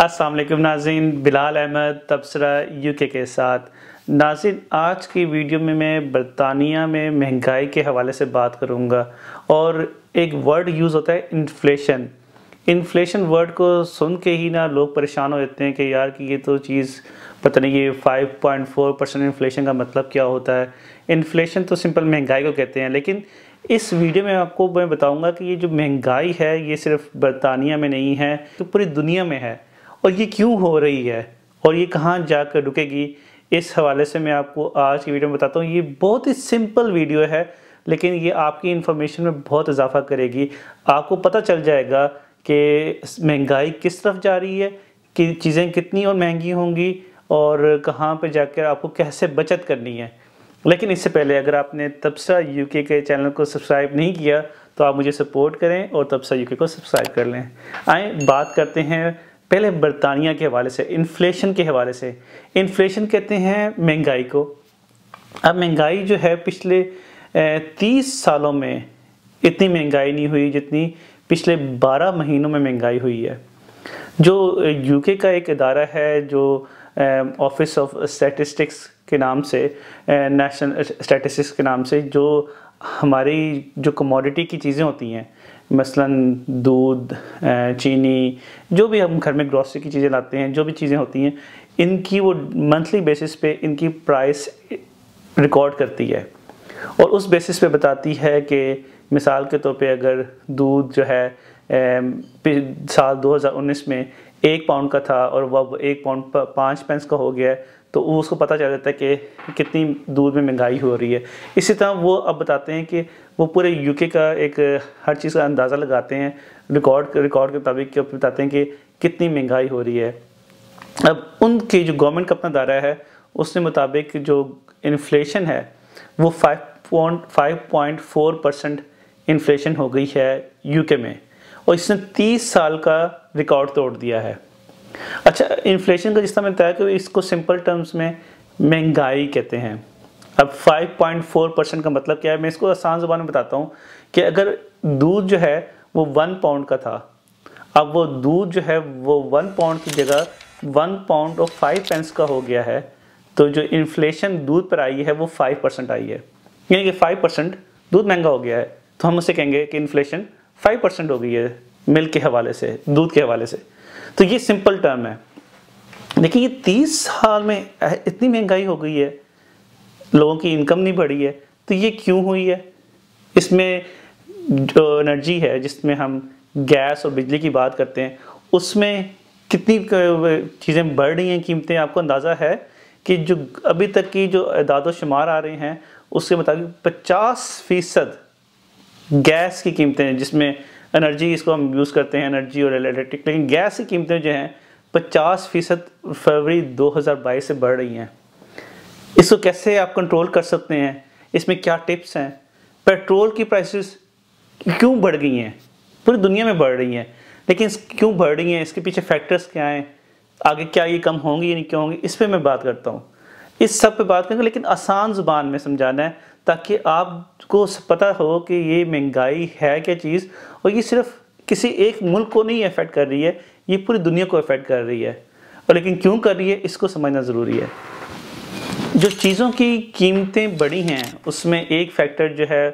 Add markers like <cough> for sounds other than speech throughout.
असलम नाजीन बिलाल अहमद तबसरा यूके के साथ नाजिन आज की वीडियो में मैं बरतानिया में महंगाई के हवाले से बात करूंगा और एक वर्ड यूज़ होता है इन्फ्लेशन इन्फ्लेशन वर्ड को सुन के ही ना लोग परेशान हो जाते हैं कि यार कि ये तो चीज़ पता नहीं ये 5.4 परसेंट इन्फ्लेशन का मतलब क्या होता है इन्फ्लेशन तो सिंपल महंगाई को कहते हैं लेकिन इस वीडियो में आपको मैं बताऊंगा कि ये जो महंगाई है ये सिर्फ बरतानिया में नहीं है तो पूरी दुनिया में है और ये क्यों हो रही है और ये कहाँ जा कर रुकेगी इस हवाले से मैं आपको आज की वीडियो में बताता हूँ ये बहुत ही सिंपल वीडियो है लेकिन ये आपकी इन्फॉर्मेशन में बहुत इजाफा करेगी आपको पता चल जाएगा कि महंगाई किस तरफ जा रही है कि चीज़ें कितनी और महंगी होंगी और कहाँ पर जाकर आपको कैसे बचत करनी है लेकिन इससे पहले अगर आपने तबसा यूके के चैनल को सब्सक्राइब नहीं किया तो आप मुझे सपोर्ट करें और तबसा यूके को सब्सक्राइब कर लें आए बात करते हैं पहले बरतानिया के हवाले से इन्फ्लेशन के हवाले से इन्फ्लेशन कहते हैं महंगाई को अब महंगाई जो है पिछले तीस सालों में इतनी महंगाई नहीं हुई जितनी पिछले बारह महीनों में महंगाई हुई है जो यूके का एक अदारा है जो ऑफिस ऑफ स्टैटिस्टिक्स के नाम से नेशनल स्टैटिस्टिक्स के नाम से जो हमारी जो कमोडिटी की चीज़ें होती हैं मसलन दूध चीनी जो भी हम घर में ग्रॉसरी की चीज़ें लाते हैं जो भी चीज़ें होती हैं इनकी वो मंथली बेसिस पे इनकी प्राइस रिकॉर्ड करती है और उस बेसिस पे बताती है कि मिसाल के तौर पे अगर दूध जो है साल 2019 में एक पाउंड का था और वह एक पाउंड पाँच पेंस का हो गया है तो वो उसको पता चल जाता है कि कितनी दूर में महंगाई हो रही है इसी तरह वो अब बताते हैं कि वो पूरे यूके का एक हर चीज़ का अंदाज़ा लगाते हैं रिकॉर्ड रिकॉर्ड के मुताबिक बताते हैं कि कितनी महंगाई हो रही है अब उनकी जो गवर्नमेंट का अपना दायरा है उसके मुताबिक जो इन्फ्लेशन है वो five point five point four percent inflation हो गई है यू में और इसने तीस साल का रिकॉर्ड तोड़ दिया है अच्छा इन्फ्लेशन का जिस तरह मिलता है कि इसको सिंपल टर्म्स में महंगाई कहते हैं अब 5.4 परसेंट का मतलब क्या है मैं इसको आसान जबान में बताता हूँ कि अगर दूध जो है वो वन पाउंड का था अब वो दूध जो है वो वन पाउंड की जगह वन पाउंड और फाइव पेंस का हो गया है तो जो इन्फ्लेशन दूध पर आई है वो फाइव परसेंट आई है यानी कि फाइव परसेंट दूध महंगा हो गया है तो हम उसे कहेंगे कि इन्फ्लेशन फाइव परसेंट हो गई है मिल्क के हवाले से दूध के हवाले से तो ये सिंपल टर्म है देखिए ये तीस साल में इतनी महंगाई हो गई है लोगों की इनकम नहीं बढ़ी है तो ये क्यों हुई है इसमें जो एनर्जी है जिसमें हम गैस और बिजली की बात करते हैं उसमें कितनी चीज़ें बढ़ रही हैं कीमतें आपको अंदाज़ा है कि जो अभी तक की जो दादो शुमार आ रहे हैं उसके मुताबिक 50 फीसद गैस की कीमतें जिसमें एनर्जी इसको हम यूज़ करते हैं एनर्जी और इलेक्ट्रिक लेकिन गैस की कीमतें जो हैं पचास फीसद फरवरी 2022 से बढ़ रही हैं इसको कैसे आप कंट्रोल कर सकते हैं इसमें क्या टिप्स हैं पेट्रोल की प्राइसेस क्यों बढ़ गई हैं पूरी दुनिया में बढ़ रही हैं लेकिन क्यों बढ़ रही हैं इसके पीछे फैक्टर्स क्या हैं आगे क्या ये कम होंगी या नहीं क्यों होंगी इस पर मैं बात करता हूँ इस सब पे बात करेंगे लेकिन आसान जुबान में समझाना है ताकि आपको पता हो कि ये महंगाई है क्या चीज़ और ये सिर्फ किसी एक मुल्क को नहीं अफेक्ट कर रही है ये पूरी दुनिया को अफेक्ट कर रही है और लेकिन क्यों कर रही है इसको समझना ज़रूरी है जो चीज़ों की कीमतें बढ़ी हैं उसमें एक फैक्टर जो है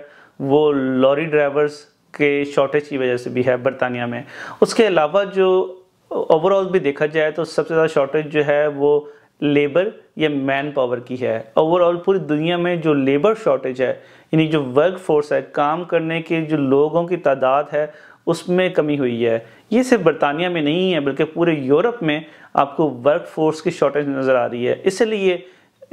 वो लॉरी ड्राइवर्स के शॉर्टेज की वजह से भी है बरतानिया में उसके अलावा जो ओवरऑल भी देखा जाए तो सबसे ज़्यादा शॉर्टेज जो है वो लेबर या मैन पावर की है ओवरऑल पूरी दुनिया में जो लेबर शॉर्टेज है यानी जो वर्क फोर्स है काम करने के जो लोगों की तादाद है उसमें कमी हुई है ये सिर्फ बरतानिया में नहीं है बल्कि पूरे यूरोप में आपको वर्क फोर्स की शॉर्टेज नज़र आ रही है इसलिए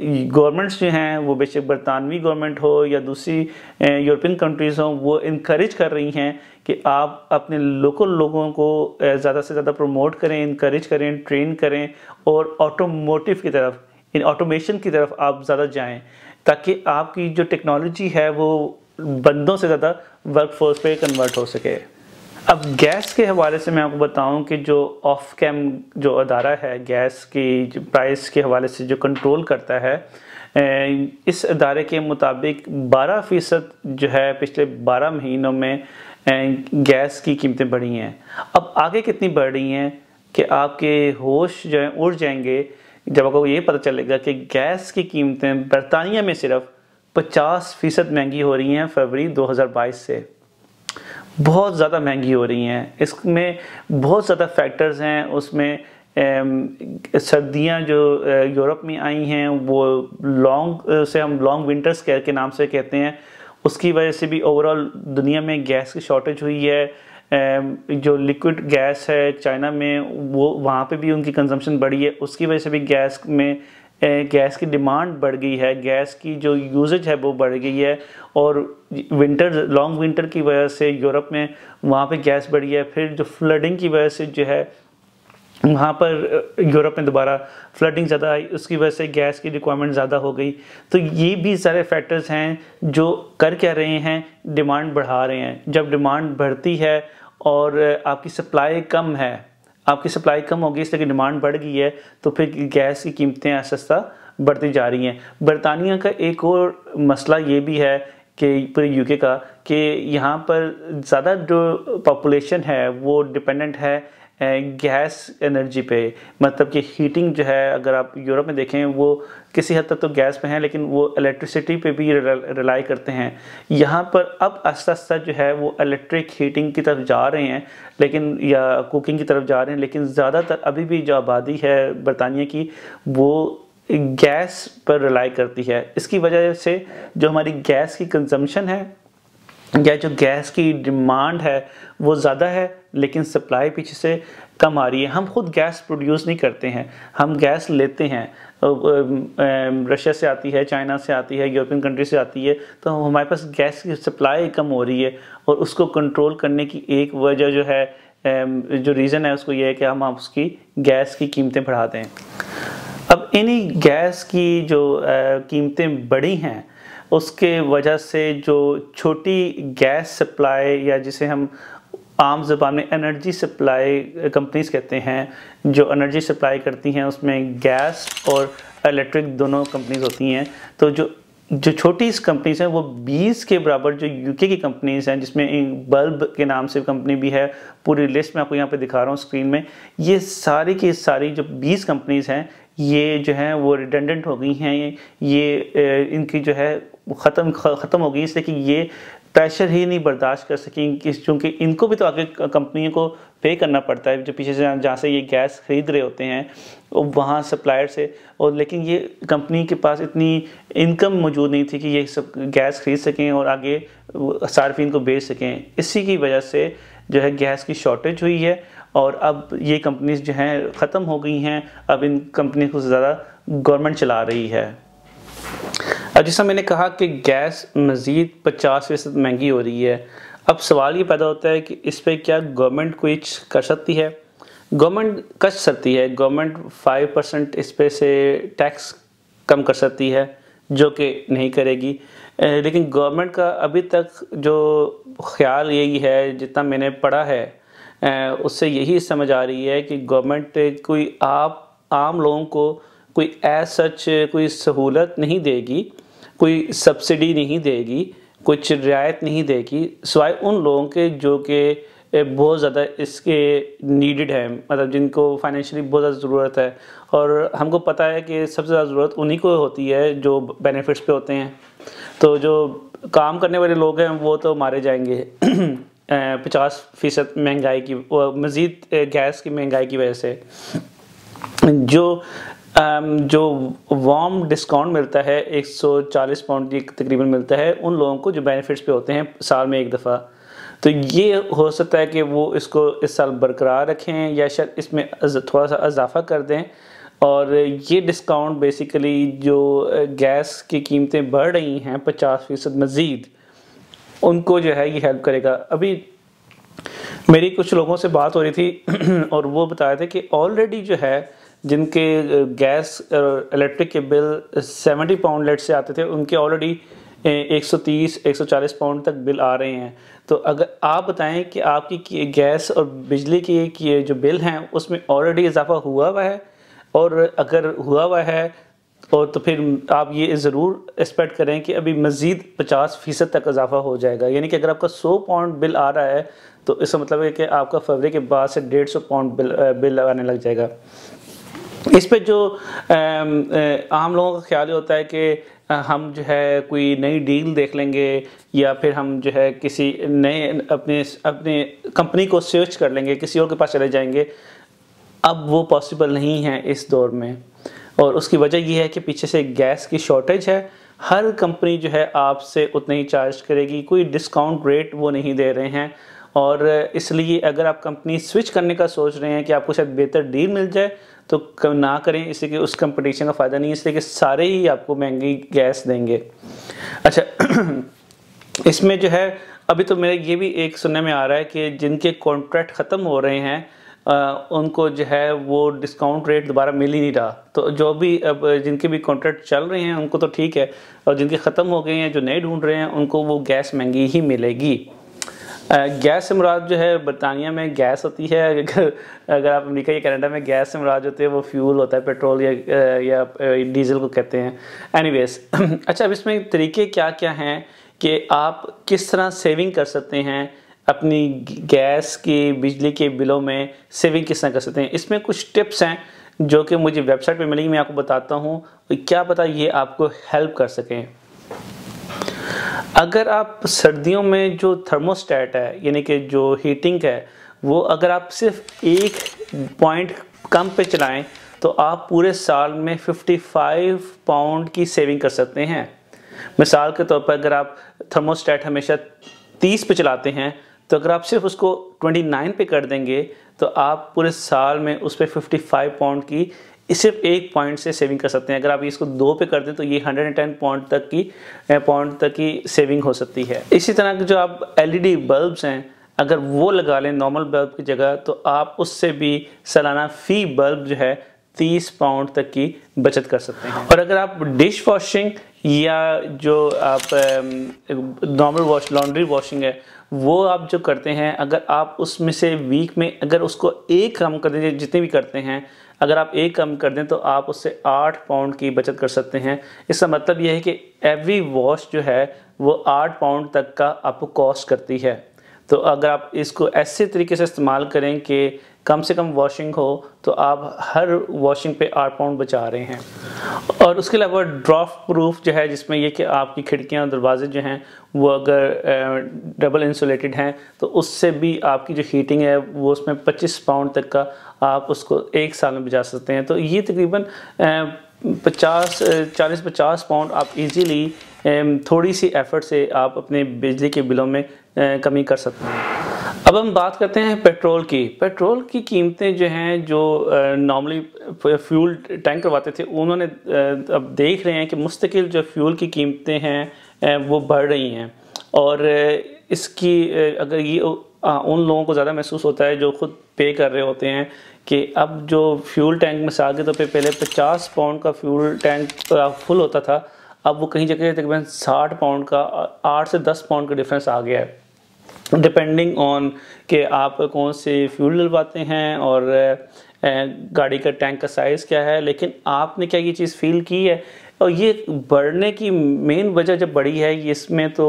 गवर्नमेंट्स जो हैं वो बेशक बरतानवी गवर्नमेंट हो या दूसरी यूरोपियन कंट्रीज़ हों वो इनक्रेज कर रही हैं कि आप अपने लोकल लोगों को ज़्यादा से ज़्यादा प्रमोट करें इनक्रेज करें ट्रेन करें और ऑटोमोटिव की तरफ इन ऑटोमेशन की तरफ आप ज़्यादा जाएं ताकि आपकी जो टेक्नोलॉजी है वो बंदों से ज़्यादा वर्क फोर्स पर कन्वर्ट हो सके अब गैस के हवाले से मैं आपको बताऊं कि जो ऑफ कैम जो अदारा है गैस की प्राइस के हवाले से जो कंट्रोल करता है इस अदारे के मुताबिक 12 फ़ीसद जो है पिछले 12 महीनों में गैस की कीमतें बढ़ी हैं अब आगे कितनी बढ़ रही हैं कि आपके होश जो हैं उड़ जाएंगे जब आपको ये पता चलेगा कि गैस की कीमतें बरतानिया में सिर्फ 50 फ़ीसद महंगी हो रही हैं फरवरी 2022 से बहुत ज़्यादा महंगी हो रही हैं इसमें बहुत ज़्यादा फैक्टर्स हैं उसमें सर्दियाँ जो यूरोप में आई हैं वो लॉन्ग से हम लॉन्ग विंटर्स के नाम से कहते हैं उसकी वजह से भी ओवरऑल दुनिया में गैस की शॉर्टेज हुई है जो लिक्विड गैस है चाइना में वो वहाँ पे भी उनकी कंजम्पशन बढ़ी है उसकी वजह से भी गैस में गैस की डिमांड बढ़ गई है गैस की जो यूजेज है वो बढ़ गई है और विंटर लॉन्ग विंटर की वजह से यूरोप में वहाँ पे गैस बढ़ी है फिर जो फ्लडिंग की वजह से जो है वहाँ पर यूरोप में दोबारा फ्लडिंग ज़्यादा आई उसकी वजह से गैस की रिक्वायरमेंट ज़्यादा हो गई तो ये भी सारे फैक्टर्स हैं जो कर क्या रहे हैं डिमांड बढ़ा रहे हैं जब डिमांड बढ़ती है और आपकी सप्लाई कम है आपकी सप्लाई कम होगी इसलिए डिमांड बढ़ गई है तो फिर गैस की कीमतें आहिस्ता बढ़ती जा रही हैं बरतानिया का एक और मसला ये भी है कि पूरे यूके का कि यहाँ पर ज़्यादा जो पॉपुलेशन है वो डिपेंडेंट है गैस एनर्जी पे मतलब कि हीटिंग जो है अगर आप यूरोप में देखें वो किसी हद तक तो गैस पे हैं लेकिन वो इलेक्ट्रिसिटी पे भी रिलाई करते हैं यहाँ पर अब आस्ता आस्ता जो है वो इलेक्ट्रिक हीटिंग की तरफ जा रहे हैं लेकिन या कुकिंग की तरफ जा रहे हैं लेकिन ज़्यादातर अभी भी जो आबादी है बरतानिया की वो गैस पर रिलाई करती है इसकी वजह से जो हमारी गैस की कंजम्पशन है या जो गैस की डिमांड है वो ज़्यादा है लेकिन सप्लाई पीछे से कम आ रही है हम खुद गैस प्रोड्यूस नहीं करते हैं हम गैस लेते हैं रशिया से आती है चाइना से आती है यूरोपियन कंट्री से आती है तो हमारे पास गैस की सप्लाई कम हो रही है और उसको कंट्रोल करने की एक वजह जो है जो रीज़न है उसको ये है कि हम उसकी गैस की कीमतें बढ़ा दें अब इन्हीं गैस की जो कीमतें बढ़ी हैं उसके वजह से जो छोटी गैस सप्लाई या जिसे हम आम जबान में एनर्जी सप्लाई कंपनीज कहते हैं जो एनर्जी सप्लाई करती हैं उसमें गैस और इलेक्ट्रिक दोनों कंपनीज होती हैं तो जो जो छोटी कंपनीज हैं वो 20 के बराबर जो यूके की कंपनीज हैं जिसमें बल्ब के नाम से कंपनी भी है पूरी लिस्ट मैं आपको यहाँ पे दिखा रहा हूँ स्क्रीन में ये सारी की सारी जो 20 कंपनीज हैं ये जो हैं वो रिडेंडेंट हो गई हैं ये इनकी जो है ख़त्म ख़त्म हो गई इसलिए कि ये प्रेशर ही नहीं बर्दाश्त कर सकें क्योंकि इनको भी तो आगे कंपनियों को पे करना पड़ता है जो पीछे से जहाँ से ये गैस खरीद रहे होते हैं वहाँ सप्लायर से और लेकिन ये कंपनी के पास इतनी इनकम मौजूद नहीं थी कि ये सब गैस खरीद सकें और आगे सार्फिन को बेच सकें इसी की वजह से जो है गैस की शॉर्टेज हुई है और अब ये कंपनीज जो हैं ख़त्म हो गई हैं अब इन कंपनी को ज़्यादा गवर्नमेंट चला रही है जैसा मैंने कहा कि गैस मज़ीद पचास फीसद महंगी हो रही है अब सवाल ये पैदा होता है कि इस पर क्या गवर्नमेंट कोई कर सकती है गवर्नमेंट कर सकती है गवर्नमेंट फाइव परसेंट इस पर से टैक्स कम कर सकती है जो कि नहीं करेगी लेकिन गवर्नमेंट का अभी तक जो ख्याल यही है जितना मैंने पढ़ा है उससे यही समझ आ रही है कि गवर्नमेंट कोई आप आम लोगों को कोई ऐसा सच कोई सहूलत नहीं देगी कोई सब्सिडी नहीं देगी कुछ रियायत नहीं देगी सिवाय उन लोगों के जो कि बहुत ज़्यादा इसके नीडेड हैं मतलब जिनको फाइनेंशियली बहुत ज़्यादा ज़रूरत है और हमको पता है कि सबसे ज़्यादा ज़रूरत उन्हीं को होती है जो बेनिफिट्स पे होते हैं तो जो काम करने वाले लोग हैं वो तो मारे जाएंगे <clears throat> पचास फीसद महंगाई की मज़ीद गैस की महंगाई की वजह से जो Um, जो वार्म डिस्काउंट मिलता है 140 पाउंड की तकरीबन मिलता है उन लोगों को जो बेनिफिट्स पे होते हैं साल में एक दफ़ा तो ये हो सकता है कि वो इसको इस साल बरकरार रखें या शायद इसमें थोड़ा सा इजाफा कर दें और ये डिस्काउंट बेसिकली जो गैस की कीमतें बढ़ रही हैं पचास फ़ीसद मज़ीद उनको जो है ये हेल्प करेगा अभी मेरी कुछ लोगों से बात हो रही थी <clears throat> और वो रहे थे कि ऑलरेडी जो है जिनके गैस इलेक्ट्रिक के बिल 70 पाउंड लेट से आते थे उनके ऑलरेडी 130 140 पाउंड तक बिल आ रहे हैं तो अगर आप बताएं कि आपकी गैस और बिजली के, किए जो बिल हैं उसमें ऑलरेडी इजाफा हुआ हुआ है और अगर हुआ हुआ है और तो फिर आप ये ज़रूर एक्सपेक्ट करें कि अभी मज़ीद 50 फ़ीसद तक इजाफा हो जाएगा यानी कि अगर आपका 100 पाउंड बिल आ रहा है तो इसका मतलब है कि आपका फरवरी के बाद से 150 पाउंड बिल बिल आने लग जाएगा इस पे जो आम लोगों का ख्याल होता है कि हम जो है कोई नई डील देख लेंगे या फिर हम जो है किसी नए अपने अपने कंपनी को स्विच कर लेंगे किसी और के पास चले जाएंगे अब वो पॉसिबल नहीं है इस दौर में और उसकी वजह यह है कि पीछे से गैस की शॉर्टेज है हर कंपनी जो है आपसे उतना ही चार्ज करेगी कोई डिस्काउंट रेट वो नहीं दे रहे हैं और इसलिए अगर आप कंपनी स्विच करने का सोच रहे हैं कि आपको शायद बेहतर डील मिल जाए तो ना करें इसलिए कि उस कंपटीशन का फ़ायदा नहीं है इसलिए कि सारे ही आपको महंगी गैस देंगे अच्छा <clears throat> इसमें जो है अभी तो मेरा ये भी एक सुनने में आ रहा है कि जिनके कॉन्ट्रैक्ट ख़त्म हो रहे हैं आ, उनको जो है वो डिस्काउंट रेट दोबारा मिल ही नहीं रहा तो जो भी अब जिनके भी कॉन्ट्रैक्ट चल रहे हैं उनको तो ठीक है और जिनके ख़त्म हो गए हैं जो नए ढूंढ रहे हैं उनको वो गैस महंगी ही मिलेगी गैस से मुराद जो है बरतानिया में गैस होती है अगर अगर आप अमेरिका या कनाडा में गैस से मुराद होते हैं वो फ्यूल होता है पेट्रोल या या डीजल को कहते हैं एनीवेज <clears throat> अच्छा अब इसमें तरीके क्या क्या हैं कि आप किस तरह सेविंग कर सकते हैं अपनी गैस की बिजली के बिलों में सेविंग किस तरह कर सकते हैं इसमें कुछ टिप्स हैं जो कि मुझे वेबसाइट पर मिलेंगी मैं आपको बताता हूँ क्या पता ये आपको हेल्प कर सकें अगर आप सर्दियों में जो थर्मोस्टैट है यानी कि जो हीटिंग है वो अगर आप सिर्फ एक पॉइंट कम पे चलाएं तो आप पूरे साल में 55 पाउंड की सेविंग कर सकते हैं मिसाल के तौर पर अगर आप थर्मोस्टैट हमेशा 30 पे चलाते हैं तो अगर आप सिर्फ उसको 29 पे कर देंगे तो आप पूरे साल में उस पर फिफ्टी पाउंड की सिर्फ एक पॉइंट से सेविंग कर सकते हैं अगर आप इसको दो पे कर दें तो ये 110 पॉइंट तक की पॉइंट तक की सेविंग हो सकती है इसी तरह के जो आप एलईडी बल्ब्स e हैं अगर वो लगा लें नॉर्मल बल्ब की जगह तो आप उससे भी सालाना फी बल्ब जो है तीस पाउंड तक की बचत कर सकते हैं और अगर आप डिश वॉशिंग या जो आप नॉर्मल वॉश लॉन्ड्री वॉशिंग है वो आप जो करते हैं अगर आप उसमें से वीक में अगर उसको एक कम कर दीजिए जितने भी करते हैं अगर आप एक कम कर दें तो आप उससे आठ पाउंड की बचत कर सकते हैं इसका मतलब यह है कि एवरी वॉश जो है वो आठ पाउंड तक का आपको कॉस्ट करती है तो अगर आप इसको ऐसे तरीके से इस्तेमाल करें कि कम से कम वॉशिंग हो तो आप हर वॉशिंग पे आठ पाउंड बचा रहे हैं और उसके अलावा ड्राफ्ट प्रूफ जो है जिसमें ये कि आपकी खिड़कियाँ दरवाजे जो हैं वो अगर डबल इंसुलेटेड हैं तो उससे भी आपकी जो हीटिंग है वो उसमें 25 पाउंड तक का आप उसको एक साल में बचा सकते हैं तो ये तकरीबन पचास चालीस पचास पाउंड आप इजीली थोड़ी सी एफर्ट से आप अपने बिजली के बिलों में कमी कर सकते हैं अब हम बात करते हैं पेट्रोल की पेट्रोल की कीमतें जो हैं जो नॉर्मली फ्यूल टैंक करवाते थे उन्होंने अब देख रहे हैं कि मुस्तकिल जो फ्यूल की कीमतें हैं वो बढ़ रही हैं और इसकी अगर ये उन लोगों को ज़्यादा महसूस होता है जो खुद पे कर रहे होते हैं कि अब जो फ्यूल टैंक में सागे तौर तो पे पहले 50 पाउंड का फ्यूल टैंक फुल होता था अब वो कहीं जगह तकरीबन साठ पाउंड का आठ से दस पाउंड का डिफरेंस आ गया है डिपेंडिंग ऑन कि आप कौन से फ्यूल डलवाते हैं और गाड़ी का टैंक का साइज़ क्या है लेकिन आपने क्या ये चीज़ फील की है और ये बढ़ने की मेन वजह जब बढ़ी है इसमें तो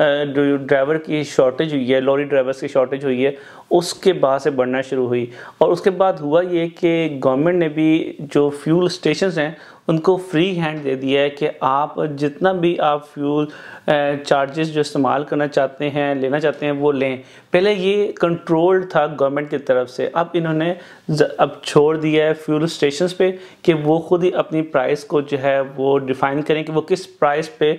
ड्राइवर की शॉर्टेज हुई है लॉरी ड्राइवर्स की शॉर्टेज हुई है उसके बाद से बढ़ना शुरू हुई और उसके बाद हुआ ये कि गवर्नमेंट ने भी जो फ्यूल स्टेशन हैं उनको फ्री हैंड दे दिया है कि आप जितना भी आप फ्यूल चार्जेस जो इस्तेमाल करना चाहते हैं लेना चाहते हैं वो लें पहले ये कंट्रोल्ड था गवर्नमेंट की तरफ से अब इन्होंने अब छोड़ दिया है फ्यूल स्टेशंस पे कि वो खुद ही अपनी प्राइस को जो है वो डिफाइन करें कि वो किस प्राइस पे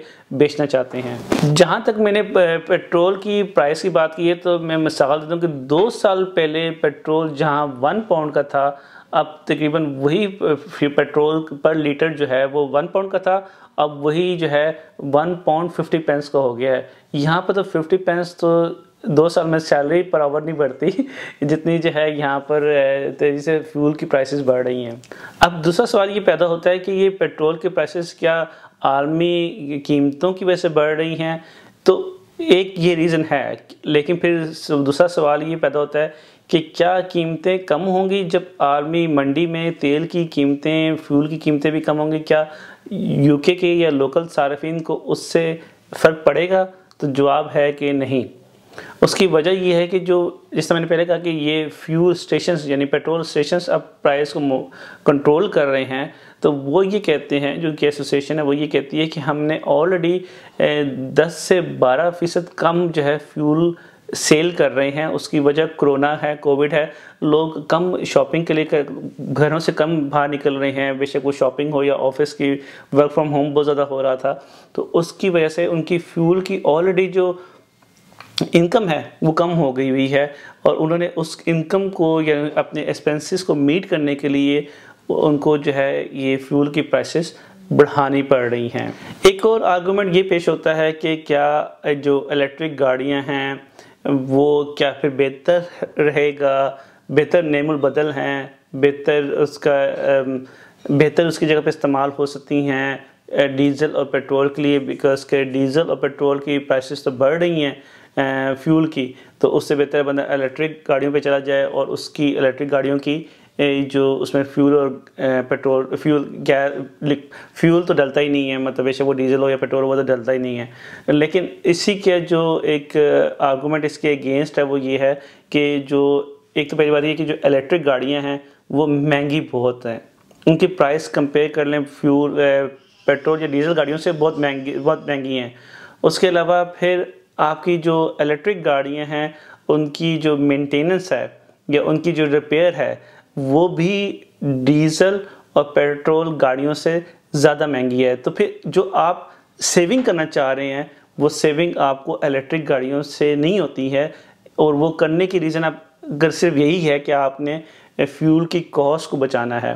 बेचना चाहते हैं जहाँ तक मैंने पेट्रोल की प्राइस की बात की है तो मैं मिसाल देता हूँ कि दो साल पहले पेट्रोल जहाँ वन पाउंड का था अब तकरीबन वही पेट्रोल पर लीटर जो है वो वन पाउंड का था अब वही जो है वन पाउंड फिफ्टी पेंस का हो गया है यहाँ पर तो फिफ्टी पेंस तो दो साल में सैलरी पर आवर नहीं बढ़ती <laughs> जितनी जो है यहाँ पर तेज़ी से फ्यूल की प्राइसेस बढ़ रही हैं अब दूसरा सवाल ये पैदा होता है कि ये पेट्रोल के प्राइसेस क्या आर्मी कीमतों की वजह से बढ़ रही हैं तो एक ये रीज़न है लेकिन फिर दूसरा सवाल ये पैदा होता है कि क्या कीमतें कम होंगी जब आर्मी मंडी में तेल की कीमतें फ्यूल की कीमतें भी कम होंगी क्या यूके के या लोकल सार्फिन को उससे फ़र्क पड़ेगा तो जवाब है कि नहीं उसकी वजह यह है कि जो जिस मैंने पहले कहा कि ये फ्यूल स्टेशंस यानी पेट्रोल स्टेशंस अब प्राइस को कंट्रोल कर रहे हैं तो वो ये कहते हैं जो कि एसोसिएशन है वो ये कहती है कि हमने ऑलरेडी 10 से 12 फ़ीसद कम जो है फ्यूल सेल कर रहे हैं उसकी वजह कोरोना है कोविड है लोग कम शॉपिंग के लिए कर, घरों से कम बाहर निकल रहे हैं बेशक वो शॉपिंग हो या ऑफिस की वर्क फ्रॉम होम बहुत ज़्यादा हो रहा था तो उसकी वजह से उनकी फ्यूल की ऑलरेडी जो इनकम है वो कम हो गई हुई है और उन्होंने उस इनकम को या अपने एक्सपेंसिस को मीट करने के लिए उनको जो है ये फ्यूल की प्राइसेस बढ़ानी पड़ रही हैं एक और आर्गूमेंट ये पेश होता है कि क्या जो इलेक्ट्रिक गाड़ियां हैं वो क्या फिर बेहतर रहेगा बेहतर नेमुल बदल हैं बेहतर उसका बेहतर उसकी जगह पे इस्तेमाल हो सकती हैं डीजल और पेट्रोल के लिए बिकॉज के डीजल और पेट्रोल की प्राइसेस तो बढ़ रही हैं फ्यूल की तो उससे बेहतर बंदा इलेक्ट्रिक गाड़ियों पे चला जाए और उसकी इलेक्ट्रिक गाड़ियों की जो उसमें फ्यूल और पेट्रोल फ्यूल गैस फ्यूल तो डलता ही नहीं है मतलब वैसे वो डीजल हो या पेट्रोल हो तो डलता ही नहीं है लेकिन इसी के जो एक आर्गूमेंट इसके अगेंस्ट है वो ये है कि जो एक तो पहली बात ये कि जो इलेक्ट्रिक गाड़ियाँ हैं वो महंगी बहुत हैं उनकी प्राइस कंपेयर कर लें फ्यूल पेट्रोल या डीजल गाड़ियों से बहुत महंगी बहुत महंगी हैं उसके अलावा फिर आपकी जो इलेक्ट्रिक गाड़ियाँ हैं उनकी जो मेंटेनेंस है या उनकी जो रिपेयर है वो भी डीजल और पेट्रोल गाड़ियों से ज़्यादा महंगी है तो फिर जो आप सेविंग करना चाह रहे हैं वो सेविंग आपको इलेक्ट्रिक गाड़ियों से नहीं होती है और वो करने की रीज़न आप अगर सिर्फ यही है कि आपने फ्यूल की कॉस्ट को बचाना है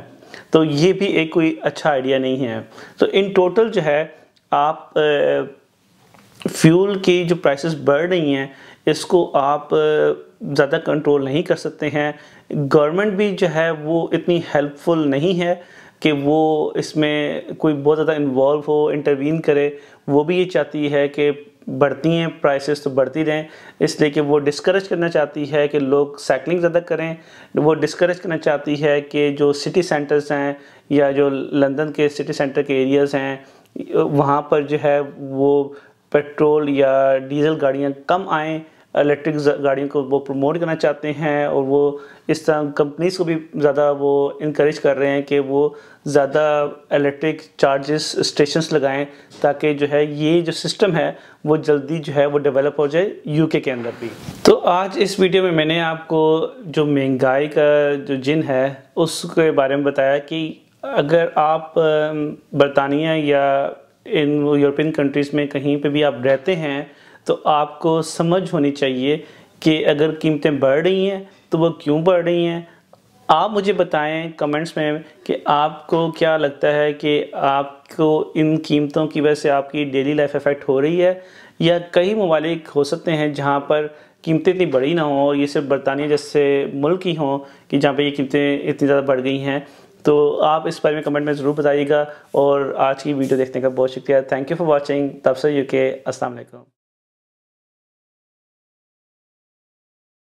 तो ये भी एक कोई अच्छा आइडिया नहीं है तो इन टोटल जो है आप फ्यूल की जो प्राइसेस बढ़ रही हैं इसको आप ज़्यादा कंट्रोल नहीं कर सकते हैं गवर्नमेंट भी जो है वो इतनी हेल्पफुल नहीं है कि वो इसमें कोई बहुत ज़्यादा इन्वॉल्व हो इंटरवीन करे वो भी ये चाहती है कि बढ़ती हैं प्राइसेस तो बढ़ती रहें इसलिए कि वो डिस्करेज करना चाहती है कि लोग साइकिलिंग ज़्यादा करें वो डिस्करेज करना चाहती है कि जो सिटी सेंटर्स हैं या जो लंदन के सिटी सेंटर के एरियाज़ हैं वहाँ पर जो है वो पेट्रोल या डीजल गाड़ियाँ कम आएँ इलेक्ट्रिक गाड़ियों को वो प्रमोट करना चाहते हैं और वो इस तरह कंपनीज़ को भी ज़्यादा वो इनक्रेज कर रहे हैं कि वो ज़्यादा इलेक्ट्रिक चार्जेस स्टेशंस लगाएं ताकि जो है ये जो सिस्टम है वो जल्दी जो है वो डेवलप हो जाए यूके के अंदर भी तो आज इस वीडियो में मैंने आपको जो महंगाई का जो जिन है उसके बारे में बताया कि अगर आप बरतानिया या इन यूरोपियन कंट्रीज़ में कहीं पर भी आप रहते हैं तो आपको समझ होनी चाहिए कि अगर कीमतें बढ़ रही हैं तो वो क्यों बढ़ रही हैं आप मुझे बताएं कमेंट्स में कि आपको क्या लगता है कि आपको इन कीमतों की वजह से आपकी डेली लाइफ इफ़ेक्ट हो रही है या कई ममालिक हो सकते हैं जहाँ पर कीमतें इतनी बड़ी ना हों और ये सिर्फ बरतानिया जैसे मुल्क ही हों कि जहाँ पर ये कीमतें इतनी ज़्यादा बढ़ गई हैं तो आप इस बारे में कमेंट में ज़रूर बताइएगा और आज की वीडियो देखने का बहुत शुक्रिया थैंक यू फॉर वॉचिंग तब से यू के असलम